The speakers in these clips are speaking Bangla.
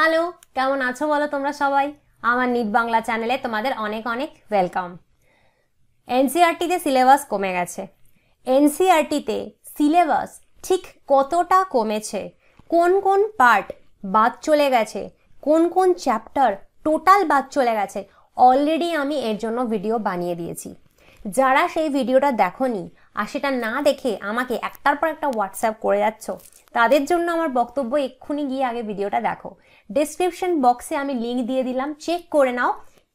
হ্যালো কেমন আছো বলো তোমরা সবাই আমার নিট বাংলা চ্যানেলে তোমাদের অনেক অনেক ওয়েলকাম এনসিআরটিতে সিলেবাস কমে গেছে এনসিআরটিতে সিলেবাস ঠিক কতটা কমেছে কোন কোন পার্ট বাদ চলে গেছে কোন কোন চ্যাপ্টার টোটাল বাদ চলে গেছে অলরেডি আমি এর জন্য ভিডিও বানিয়ে দিয়েছি যারা সেই ভিডিওটা দেখো আর সেটা না দেখে আমাকে একটার পর একটা হোয়াটসঅ্যাপ করে যাচ্ছ তাদের জন্য আমার বক্তব্য এক্ষুনি গিয়ে আগে ভিডিওটা দেখো ডিসক্রিপশন বক্সে আমি লিঙ্ক দিয়ে দিলাম চেক করে নাও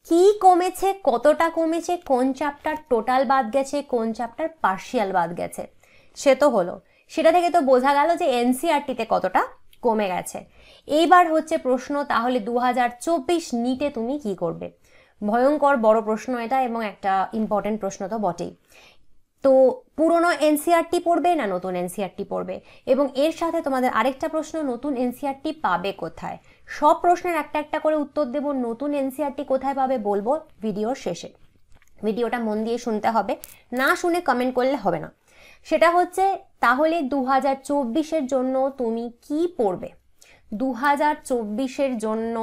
কি কমেছে কতটা কমেছে কোন চ্যাপ্টার টোটাল বাদ গেছে কোন চ্যাপ্টার পার্শিয়াল বাদ গেছে সে তো হলো সেটা থেকে তো বোঝা গেল যে এনসিআরটিতে e কতটা কমে গেছে এইবার হচ্ছে প্রশ্ন তাহলে দু হাজার চব্বিশ নিটে তুমি কি করবে ভয়ঙ্কর বড় প্রশ্ন এটা এবং একটা ইম্পর্টেন্ট প্রশ্ন তো বটেই তো পুরনো এনসিআরটি পড়বে না নতুন এনসিআরটি পড়বে এবং এর সাথে তোমাদের আরেকটা প্রশ্ন নতুন এনসিআরটি পাবে কোথায় সব প্রশ্নের একটা একটা করে উত্তর দেব নতুন এনসিআরটি কোথায় পাবে বলবো ভিডিওর শেষে ভিডিওটা মন দিয়ে শুনতে হবে না শুনে কমেন্ট করলে হবে না সেটা হচ্ছে তাহলে দু হাজার চব্বিশের জন্য তুমি কি পড়বে দু হাজার চব্বিশের জন্য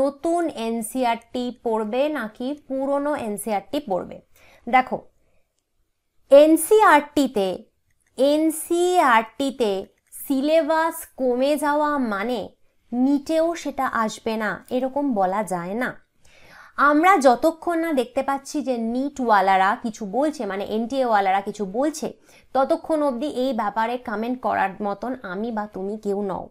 নতুন এনসিআরটি পড়বে নাকি পুরনো এনসিআরটি পড়বে দেখো এনসিআরটিতে এনসিআরটিতে সিলেবাস কমে যাওয়া মানে নিটেও সেটা আসবে না এরকম বলা যায় না আমরা যতক্ষণ না দেখতে পাচ্ছি যে নিটওয়ালারা কিছু বলছে মানে এনটিএওয়ালারা কিছু বলছে ততক্ষণ অবধি এই ব্যাপারে কমেন্ট করার মতন আমি বা তুমি কেউ নও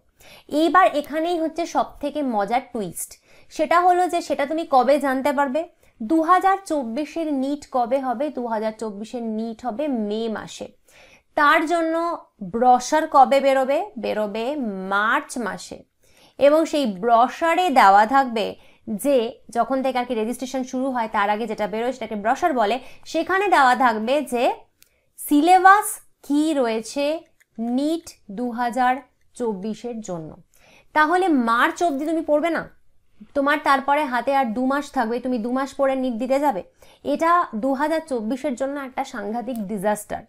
এইবার এখানেই হচ্ছে সব থেকে মজার টুইস্ট সেটা হলো যে সেটা তুমি কবে জানতে পারবে দু হাজার চব্বিশের নিট কবে হবে দু হাজার চব্বিশের নিট হবে মে মাসে তার জন্য ব্রসার কবে বেরোবে বেরোবে মার্চ মাসে এবং সেই ব্রসারে দেওয়া থাকবে যে যখন থেকে আর কি রেজিস্ট্রেশন শুরু হয় তার আগে যেটা বেরোয় সেটাকে ব্রসার বলে সেখানে দেওয়া থাকবে যে সিলেবাস কি রয়েছে নিট দু হাজার চব্বিশের জন্য তাহলে মার্চ অবধি তুমি পড়বে না তোমার তারপরে হাতে আর দু মাস থাকবে তুমি দু মাস পরে নিট দিতে যাবে এটা দু হাজার চব্বিশের জন্য একটা সাংঘাতিক ডিজাস্টার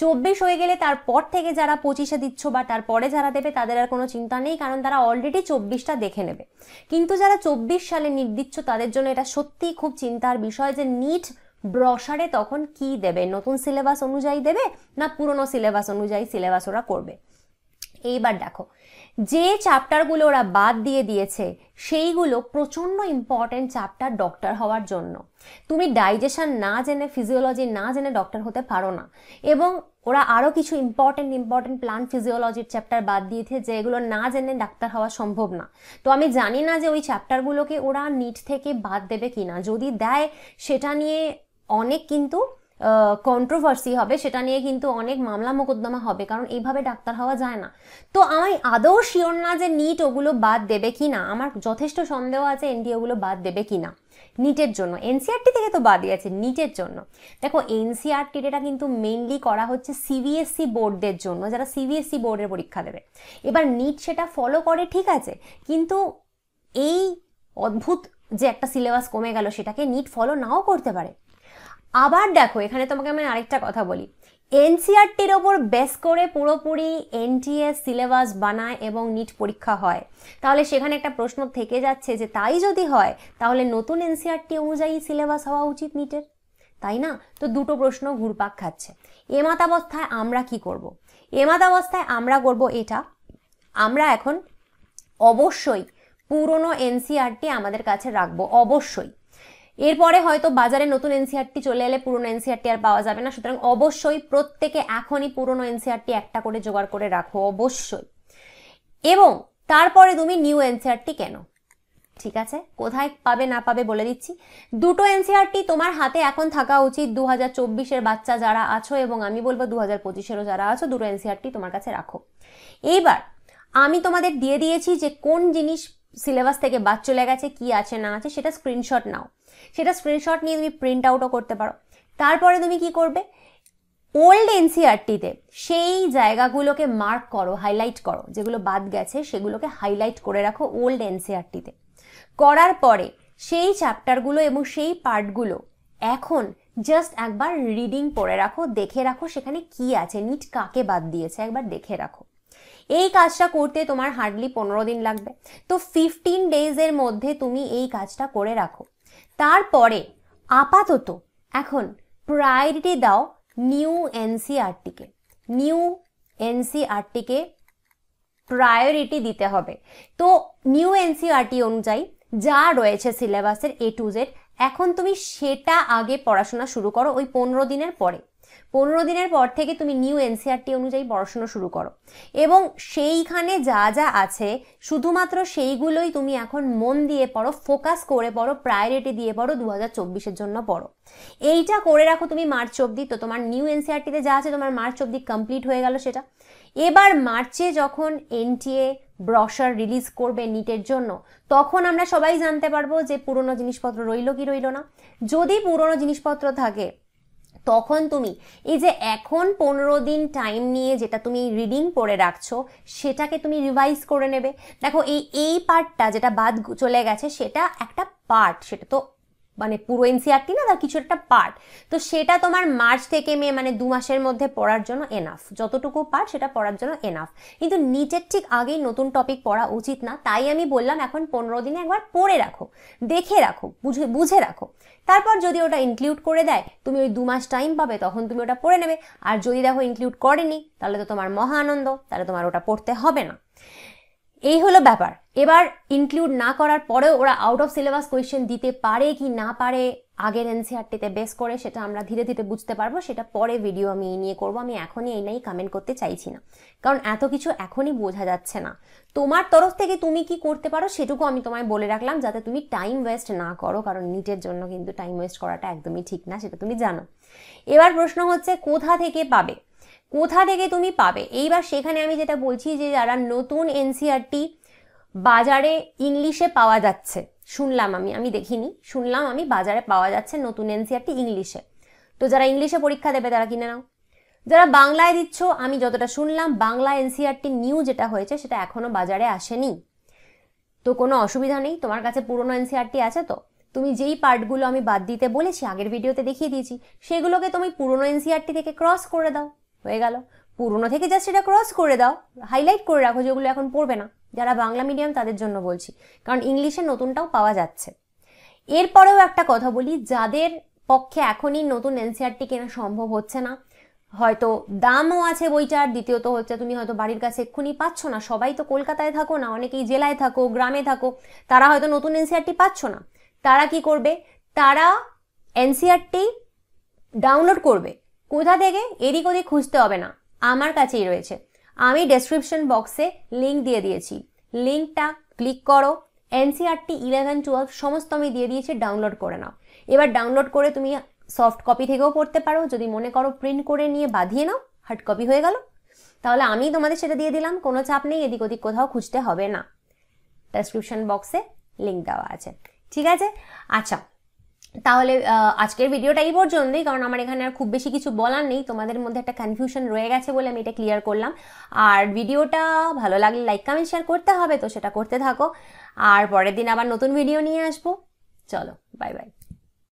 চব্বিশ হয়ে গেলে তারপর থেকে যারা পঁচিশে দিচ্ছ বা তারপরে যারা দেবে তাদের আর কোনো চিন্তা নেই কারণ তারা অলরেডি চব্বিশটা দেখে নেবে কিন্তু যারা চব্বিশ সালে নিট দিচ্ছ তাদের জন্য এটা সত্যিই খুব চিন্তার বিষয় যে নিট ব্রসারে তখন কি দেবে নতুন সিলেবাস অনুযায়ী দেবে না পুরনো সিলেবাস অনুযায়ী সিলেবাস ওরা করবে এইবার দেখো যে চ্যাপ্টারগুলো ওরা বাদ দিয়ে দিয়েছে সেইগুলো প্রচণ্ড ইম্পর্টেন্ট চ্যাপ্টার ডক্টর হওয়ার জন্য তুমি ডাইজেশন না জেনে ফিজিওলজি না জেনে ডক্টর হতে পারো না এবং ওরা আরও কিছু ইম্পর্টেন্ট ইম্পর্টেন্ট প্লান ফিজিওলজির চ্যাপ্টার বাদ দিয়েছে যে এগুলো না জেনে ডাক্তার হওয়া সম্ভব না তো আমি জানি না যে ওই চ্যাপ্টারগুলোকে ওরা নিট থেকে বাদ দেবে কি না যদি দেয় সেটা নিয়ে অনেক কিন্তু কন্ট্রোভার্সি হবে সেটা নিয়ে কিন্তু অনেক মামলা মোকদ্দমা হবে কারণ এইভাবে ডাক্তার হওয়া যায় না তো আমি আদৌ শিওর না যে নিট ওগুলো বাদ দেবে কি না আমার যথেষ্ট সন্দেহ আছে এনডি ওগুলো বাদ দেবে কি না নিটের জন্য এনসিআরটি e থেকে তো বাদই আছে নিটের জন্য দেখো এনসিআরটি এটা e কিন্তু মেনলি করা হচ্ছে সিবিএসসি বোর্ডদের e জন্য যারা সিবিএসসি বোর্ডের পরীক্ষা দেবে এবার নিট সেটা ফলো করে ঠিক আছে কিন্তু এই অদ্ভুত যে একটা সিলেবাস কমে গেল সেটাকে নিট ফলো নাও করতে পারে আবার দেখো এখানে তোমাকে আমি আরেকটা কথা বলি এনসিআরটির ওপর বেস করে পুরোপুরি এনটিএস সিলেবাস বানায় এবং নিট পরীক্ষা হয় তাহলে সেখানে একটা প্রশ্ন থেকে যাচ্ছে যে তাই যদি হয় তাহলে নতুন এনসিআরটি অনুযায়ী সিলেবাস হওয়া উচিত নিটের তাই না তো দুটো প্রশ্ন ঘুরপাক খাচ্ছে এমাতাবস্থায় আমরা কি করব। এমাতাবস্থায় আমরা করব এটা আমরা এখন অবশ্যই পুরনো এনসিআরটি আমাদের কাছে রাখবো অবশ্যই এরপরে হয়তো বাজারে নতুন এনসিআরটি চলে এলে পুরনো এনসিআরটি আর পাওয়া যাবে না সুতরাং অবশ্যই প্রত্যেকে এখনই পুরনো এনসিআরটি একটা করে জোগাড় করে রাখো অবশ্যই এবং তারপরে তুমি নিউ এনসিআরটি কেন ঠিক আছে কোথায় পাবে না পাবে বলে দিচ্ছি দুটো এনসিআরটি তোমার হাতে এখন থাকা উচিত দু হাজার চব্বিশের বাচ্চা যারা আছো এবং আমি বলবো দু হাজার পঁচিশেরও যারা আছো দুটো এনসিআরটি তোমার কাছে রাখো এইবার আমি তোমাদের দিয়ে দিয়েছি যে কোন জিনিস সিলেবাস থেকে বাদ চলে গেছে কি আছে না আছে সেটা স্ক্রিনশট নাও সেটা স্ক্রিনশট নিয়ে তুমি প্রিন্ট আউটও করতে পারো তারপরে তুমি কি করবে ওল্ড এনসিআরটিতে e সেই জায়গাগুলোকে মার্ক করো হাইলাইট করো যেগুলো বাদ গেছে সেগুলোকে হাইলাইট করে রাখো ওল্ড এনসিআরটিতে e করার পরে সেই চ্যাপ্টারগুলো এবং সেই পার্টগুলো এখন জাস্ট একবার রিডিং পড়ে রাখো দেখে রাখো সেখানে কি আছে নিট কাকে বাদ দিয়েছে একবার দেখে রাখো এই কাজটা করতে তোমার হার্ডলি পনেরো দিন লাগবে তো ফিফটিন ডেজের মধ্যে তুমি এই কাজটা করে রাখো তারপরে আপাতত এখন প্রায়োরিটি দাও নিউ এনসিআরটিকে নিউ এনসিআরটিকে প্রায়োরিটি দিতে হবে তো নিউ এনসিআরটি e অনুযায়ী যা রয়েছে সিলেবাসের এ টু জেড এখন তুমি সেটা আগে পড়াশোনা শুরু করো ওই পনেরো দিনের পরে পনেরো দিনের পর থেকে তুমি নিউ এনসিআরটি e অনুযায়ী পড়াশোনা শুরু করো এবং সেইখানে যা যা আছে শুধুমাত্র সেইগুলোই তুমি এখন মন দিয়ে পড়ো ফোকাস করে পড়ো প্রায়োরিটি দিয়ে পড়ো দু হাজার চব্বিশের জন্য পড়ো এইটা করে রাখো তুমি মার্চ অবধি তো তোমার নিউ এনসিআরটিতে e যা আছে তোমার মার্চ অব্দি কমপ্লিট হয়ে গেল সেটা এবার মার্চে যখন এনটিএ ব্রশার রিলিজ করবে নিটের জন্য তখন আমরা সবাই জানতে পারবো যে পুরনো জিনিসপত্র রইল কি রইল না যদি পুরনো জিনিসপত্র থাকে তখন তুমি এই যে এখন পনেরো দিন টাইম নিয়ে যেটা তুমি রিডিং পড়ে রাখছো সেটাকে তুমি রিভাইজ করে নেবে দেখো এই এই পার্টটা যেটা বাদ চলে গেছে সেটা একটা পার্ট সেটা তো মানে পুরো এনসিআরটি না তার কিছু একটা পার্ট তো সেটা তোমার মার্চ থেকে মে মানে দু মাসের মধ্যে পড়ার জন্য এনাফ যতটুকু পার্ট সেটা পড়ার জন্য এনাফ কিন্তু নিচের ঠিক আগেই নতুন টপিক পড়া উচিত না তাই আমি বললাম এখন পনেরো দিনে একবার পড়ে রাখো দেখে রাখো বুঝে বুঝে রাখো তারপর যদি ওটা ইনক্লুড করে দেয় তুমি ওই দু মাস টাইম পাবে তখন তুমি ওটা পড়ে নেবে আর যদি দেখো ইনক্লুড করেনি তাহলে তো তোমার মহা আনন্দ তাহলে তোমার ওটা পড়তে হবে না এই হলো ব্যাপার এবার ইনক্লুড না করার পরেও ওরা আউট অফ সিলেবাস কোয়েশ্চেন দিতে পারে কি না পারে আগের এনসিআরটিতে বেস করে সেটা আমরা ধীরে ধীরে বুঝতে পারবো সেটা পরে ভিডিও আমি এই নিয়ে করবো আমি এখনই এই নাই কমেন্ট করতে চাইছি না কারণ এত কিছু এখনই বোঝা যাচ্ছে না তোমার তরফ থেকে তুমি কি করতে পারো সেটুকু আমি তোমায় বলে রাখলাম যাতে তুমি টাইম ওয়েস্ট না করো কারণ নিটের জন্য কিন্তু টাইম ওয়েস্ট করাটা একদমই ঠিক না সেটা তুমি জানো এবার প্রশ্ন হচ্ছে কোথা থেকে পাবে কোথা থেকে তুমি পাবে এইবার সেখানে আমি যেটা বলছি যে যারা নতুন এনসিআরটি বাজারে ইংলিশে পাওয়া যাচ্ছে শুনলাম আমি আমি দেখিনি শুনলাম আমি বাজারে পাওয়া যাচ্ছে নতুন এনসিআরটি ইংলিশে তো যারা ইংলিশে পরীক্ষা দেবে তারা কিনে নাও যারা বাংলায় দিচ্ছ আমি যতটা শুনলাম বাংলা এনসিআরটি নিউ যেটা হয়েছে সেটা এখনও বাজারে আসেনি তো কোনো অসুবিধা নেই তোমার কাছে পুরনো এনসিআরটি আছে তো তুমি যেই পার্টগুলো আমি বাদ দিতে বলেছি আগের ভিডিওতে দেখিয়ে দিয়েছি সেগুলোকে তুমি পুরনো এনসিআরটি থেকে ক্রস করে দাও হয়ে গেল পুরনো থেকে জাস্ট এটা ক্রস করে দাও হাইলাইট করে রাখো যেগুলো এখন পড়বে না যারা বাংলা মিডিয়াম তাদের জন্য বলছি কারণ ইংলিশে নতুনটাও পাওয়া যাচ্ছে এরপরেও একটা কথা বলি যাদের পক্ষে এখনই নতুন এনসিআরটি e কেনা সম্ভব হচ্ছে না হয়তো দামও আছে বইটার দ্বিতীয়ত হচ্ছে তুমি হয়তো বাড়ির কাছে এক্ষুনি পাচ্ছ না সবাই তো কলকাতায় থাকো না অনেকেই জেলায় থাকো গ্রামে থাকো তারা হয়তো নতুন এনসিআরটি e পাচ্ছ না তারা কি করবে তারা এনসিআরটি ডাউনলোড e করবে কোথা থেকে এদিক ওদিক খুঁজতে হবে না আমার কাছেই রয়েছে আমি ডেসক্রিপশন বক্সে লিঙ্ক দিয়ে দিয়েছি লিঙ্কটা ক্লিক করো এনসিআরটি ইলেভেন টুয়েলভ সমস্ত আমি দিয়ে দিয়েছি ডাউনলোড করে নাও এবার ডাউনলোড করে তুমি সফট কপি থেকেও পড়তে পারো যদি মনে করো প্রিন্ট করে নিয়ে বাঁধিয়ে নাও হার্ড কপি হয়ে গেল তাহলে আমি তোমাদের সেটা দিয়ে দিলাম কোনো চাপ নেই এদিক ওদিক কোথাও খুঁজতে হবে না ডেসক্রিপশন বক্সে লিঙ্ক দেওয়া আছে ঠিক আছে আচ্ছা তাহলে আজকের ভিডিওটা এই পর্যন্তই কারণ আমার এখানে আর খুব বেশি কিছু বলার নেই তোমাদের মধ্যে একটা কনফিউশন রয়ে গেছে বলে আমি এটা ক্লিয়ার করলাম আর ভিডিওটা ভালো লাগলে লাইক কমেন্ট শেয়ার করতে হবে তো সেটা করতে থাকো আর পরের দিন আবার নতুন ভিডিও নিয়ে আসবো চলো বাই বাই